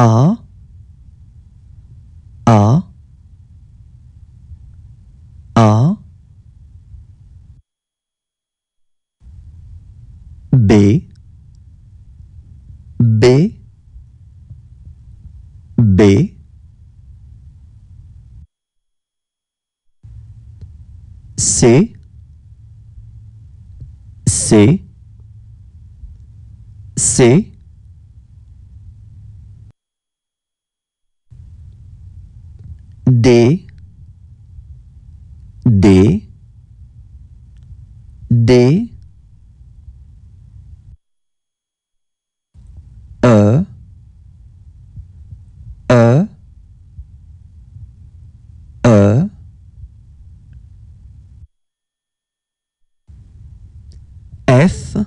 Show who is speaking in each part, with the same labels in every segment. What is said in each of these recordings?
Speaker 1: A A A B B B C C C D D D e, e, e, f,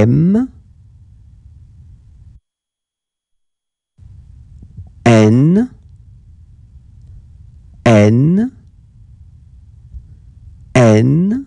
Speaker 1: M N N N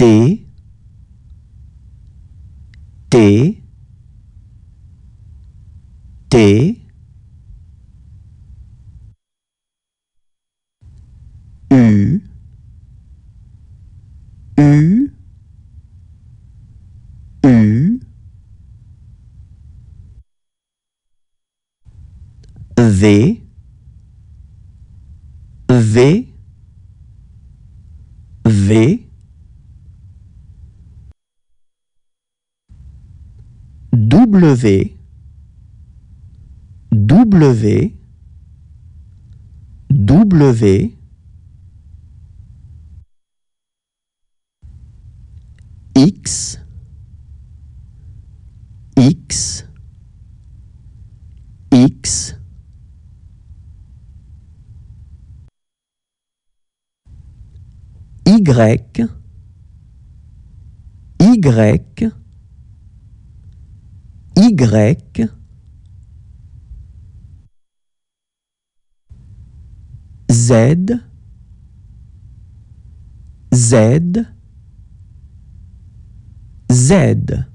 Speaker 1: T T T U U U V V V W W W X X X Y Y y Z Z Z